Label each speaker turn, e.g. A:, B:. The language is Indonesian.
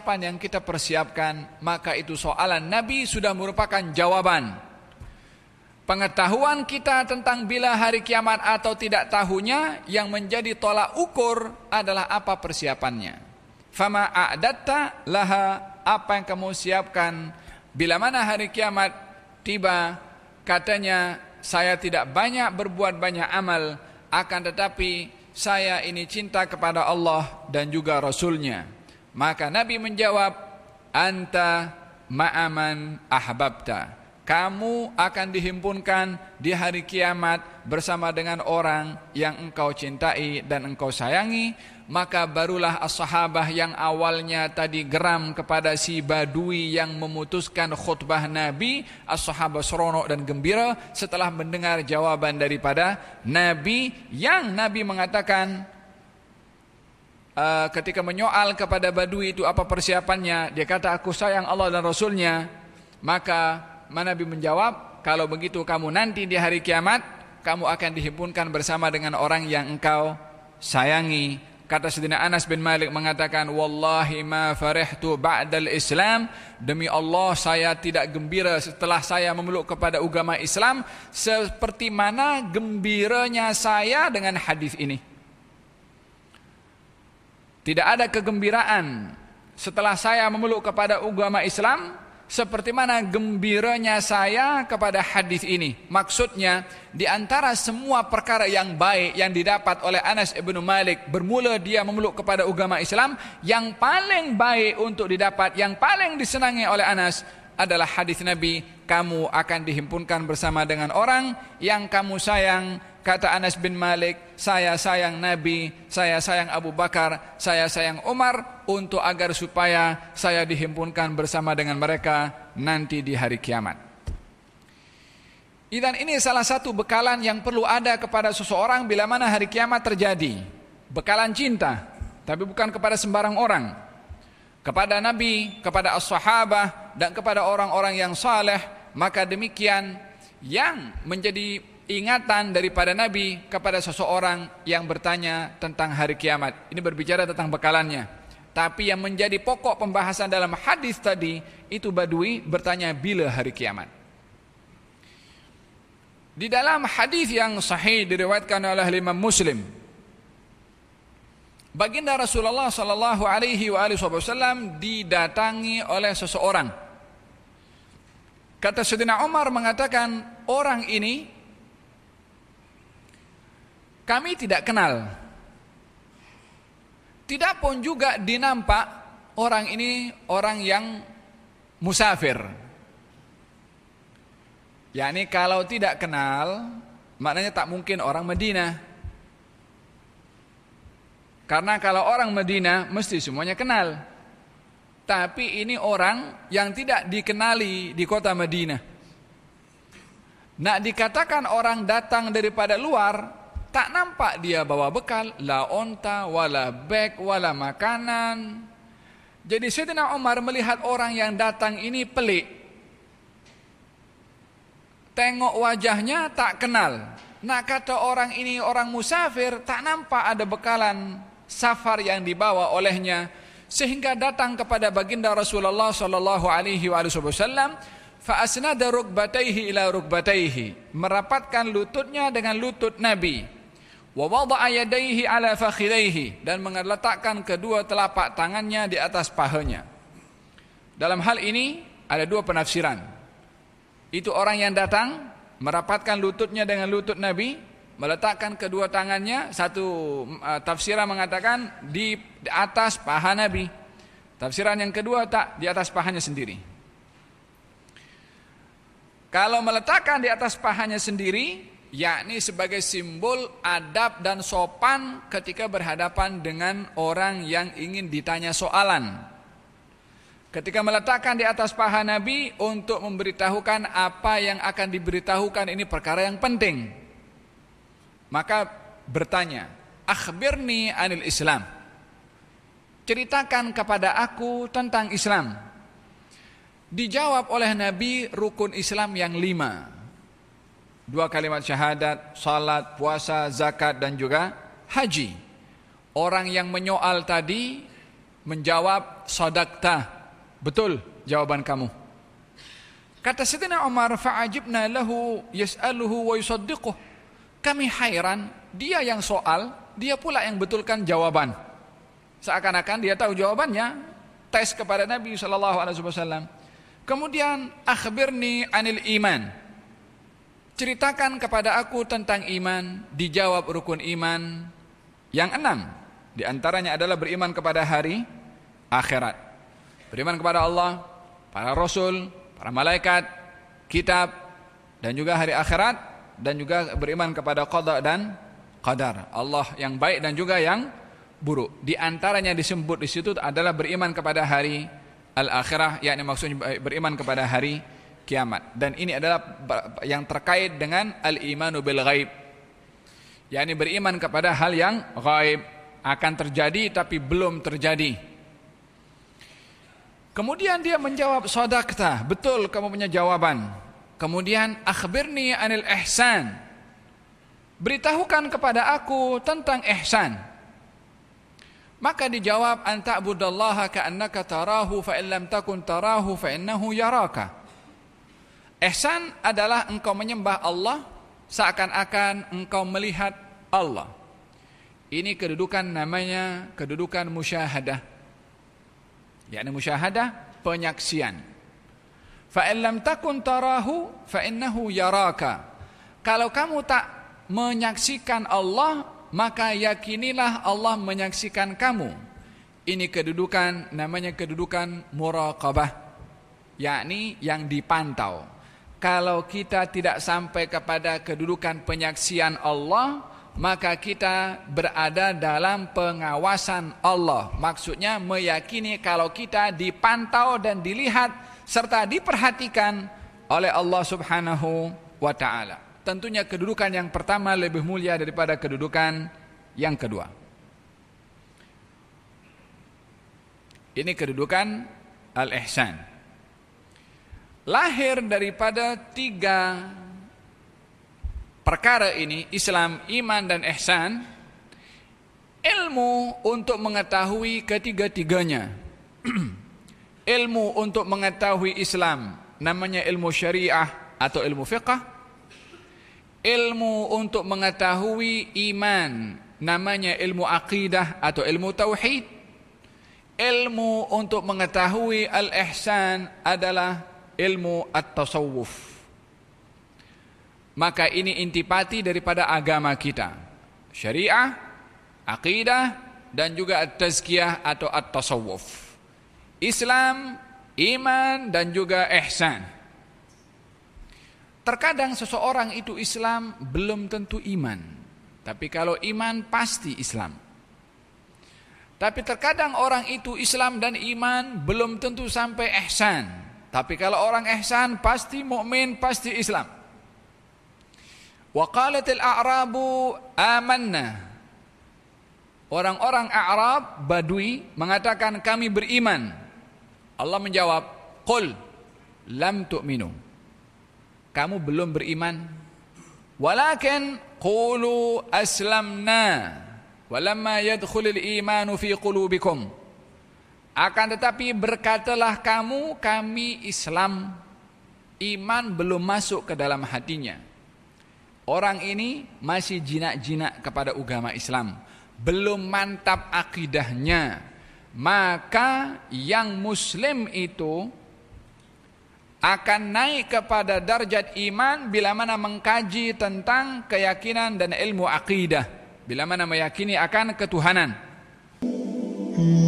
A: persiapan yang kita persiapkan, maka itu soalan Nabi sudah merupakan jawaban. Pengetahuan kita tentang bila hari kiamat atau tidak tahunya yang menjadi tolak ukur adalah apa persiapannya. Fama a'datta laha apa yang kamu siapkan bila mana hari kiamat tiba katanya saya tidak banyak berbuat banyak amal akan tetapi saya ini cinta kepada Allah dan juga Rasulnya. Maka Nabi menjawab, Anta ma'aman ahbabta. Kamu akan dihimpunkan di hari kiamat bersama dengan orang yang engkau cintai dan engkau sayangi. Maka barulah as-sahabah yang awalnya tadi geram kepada si badui yang memutuskan khutbah Nabi. As-sahabah seronok dan gembira setelah mendengar jawaban daripada Nabi. Yang Nabi mengatakan, uh, ketika menyoal kepada Badui itu apa persiapannya, dia kata aku sayang Allah dan Rasulnya. Maka Nabi menjawab, kalau begitu kamu nanti di hari kiamat, kamu akan dihimpunkan bersama dengan orang yang engkau sayangi. Kata Sayyidina Anas bin Malik mengatakan, Wallahi ma farihtu ba'dal Islam. Demi Allah saya tidak gembira setelah saya memeluk kepada agama Islam. Seperti mana gembiranya saya dengan hadis ini. Tidak ada kegembiraan setelah saya memeluk kepada agama Islam seperti mana gembiranya saya kepada hadis ini. Maksudnya di antara semua perkara yang baik yang didapat oleh Anas ibnu Malik bermula dia memeluk kepada agama Islam yang paling baik untuk didapat yang paling disenangi oleh Anas adalah hadis Nabi kamu akan dihimpunkan bersama dengan orang yang kamu sayang kata Anas bin Malik saya sayang Nabi, saya sayang Abu Bakar, saya sayang Umar untuk agar supaya saya dihimpunkan bersama dengan mereka nanti di hari kiamat. Dan ini salah satu bekalan yang perlu ada kepada seseorang bila mana hari kiamat terjadi. Bekalan cinta, tapi bukan kepada sembarang orang. Kepada Nabi, kepada as-sahabah, dan kepada orang-orang yang saleh, maka demikian yang menjadi ingatan daripada Nabi kepada seseorang yang bertanya tentang hari kiamat. Ini berbicara tentang bekalannya. Tapi yang menjadi pokok pembahasan dalam hadis tadi itu Badui bertanya bila hari kiamat. Di dalam hadis yang sahih diriwayatkan oleh Imam Muslim Baginda Rasulullah sallallahu alaihi wasallam didatangi oleh seseorang. Kata Sayyidina Umar mengatakan, orang ini kami tidak kenal. Tidak pun juga dinampak orang ini orang yang musafir. Ya ini kalau tidak kenal, maknanya tak mungkin orang Medina. Karena kalau orang Medina mesti semuanya kenal. Tapi ini orang yang tidak dikenali di kota Medina. Nak dikatakan orang datang daripada luar tak nampak dia bawa bekal, la onta, wala bag, wala makanan. Jadi Sayyidina Umar melihat orang yang datang ini pelik. Tengok wajahnya tak kenal. Nah kata orang ini orang musafir tak nampak ada bekalan safar yang dibawa olehnya sehingga datang kepada baginda Rasulullah sallallahu alaihi wasallam fa asnada rukbatayhi ila rukbatayhi merapatkan lututnya dengan lutut Nabi Wa wada'a yadayhi ala fakhidaihi dan meletakkan kedua telapak tangannya di atas pahanya. Dalam hal ini ada dua penafsiran. Itu orang yang datang merapatkan lututnya dengan lutut Nabi, meletakkan kedua tangannya, satu eh, tafsiran mengatakan di atas paha Nabi. Tafsiran yang kedua tak di atas pahanya sendiri. Kalau meletakkan di atas pahanya sendiri, yakni sebagai simbol adab dan sopan ketika berhadapan dengan orang yang ingin ditanya soalan. Ketika meletakkan di atas paha Nabi untuk memberitahukan apa yang akan diberitahukan ini perkara yang penting. Maka bertanya, "Akhbirni anil Islam." Ceritakan kepada aku tentang Islam. Dijawab oleh Nabi rukun Islam yang lima dua kalimat syahadat, salat, puasa, zakat dan juga haji. Orang yang menyoal tadi menjawab sadaqta. Betul jawaban kamu. Kata Sayyidina Umar fa'ajibna lahu yas'aluhu wa yusaddiquh. Kami hairan, dia yang soal, dia pula yang betulkan jawaban. Seakan-akan dia tahu jawabannya, tes kepada Nabi sallallahu alaihi wasallam. Kemudian akhbirni anil iman ceritakan kepada aku tentang iman, dijawab rukun iman yang enam. Di antaranya adalah beriman kepada hari akhirat. Beriman kepada Allah, para rasul, para malaikat, kitab, dan juga hari akhirat dan juga beriman kepada qada dan qadar. Allah yang baik dan juga yang buruk. Di antaranya disebut di situ adalah beriman kepada hari al-akhirah, yakni maksudnya beriman kepada hari kiamat. Dan ini adalah yang terkait dengan al-imanu bil ghaib. yakni beriman kepada hal yang ghaib akan terjadi tapi belum terjadi. Kemudian dia menjawab sadaqta, betul kamu punya jawaban. Kemudian akhbirni anil ihsan. Beritahukan kepada aku tentang ihsan. Maka dijawab anta budallaha ka'annaka tarahu fa in lam takun tarahu fa innahu yaraka. Ehsan adalah engkau menyembah Allah seakan-akan engkau melihat Allah. Ini kedudukan namanya kedudukan musyahadah. Yakni musyahadah penyaksian. Fa lam takun tarahu fa innahu yaraka. Kalau kamu tak menyaksikan Allah, maka yakinilah Allah menyaksikan kamu. Ini kedudukan namanya kedudukan muraqabah. Yakni yang dipantau kalau kita tidak sampai kepada kedudukan penyaksian Allah, maka kita berada dalam pengawasan Allah. Maksudnya meyakini kalau kita dipantau dan dilihat serta diperhatikan oleh Allah Subhanahu wa taala. Tentunya kedudukan yang pertama lebih mulia daripada kedudukan yang kedua. Ini kedudukan al-ihsan lahir daripada tiga perkara ini Islam, iman dan ihsan ilmu untuk mengetahui ketiga-tiganya ilmu untuk mengetahui Islam namanya ilmu syariah atau ilmu fikah ilmu untuk mengetahui iman namanya ilmu akidah atau ilmu tauhid ilmu untuk mengetahui al-ihsan adalah ilmu at-tasawuf. Maka ini intipati daripada agama kita. Syariah, akidah, dan juga at-tazkiyah atau at-tasawuf. Islam, iman, dan juga ihsan. Terkadang seseorang itu Islam belum tentu iman. Tapi kalau iman pasti Islam. Tapi terkadang orang itu Islam dan iman belum tentu sampai ihsan. Tapi kalau orang ihsan pasti mukmin, pasti Islam. Wa qalatil a'rabu amanna. Orang-orang Arab Badui mengatakan kami beriman. Allah menjawab, "Qul lam tu'minu." Kamu belum beriman. Walakin qulu aslamna walamma yadkhulul imanu fi qulubikum. Akan tetapi berkatalah kamu kami Islam Iman belum masuk ke dalam hatinya Orang ini masih jinak-jinak kepada agama Islam Belum mantap akidahnya Maka yang muslim itu akan naik kepada darjat iman bila mana mengkaji tentang keyakinan dan ilmu akidah bila mana meyakini akan ketuhanan hmm.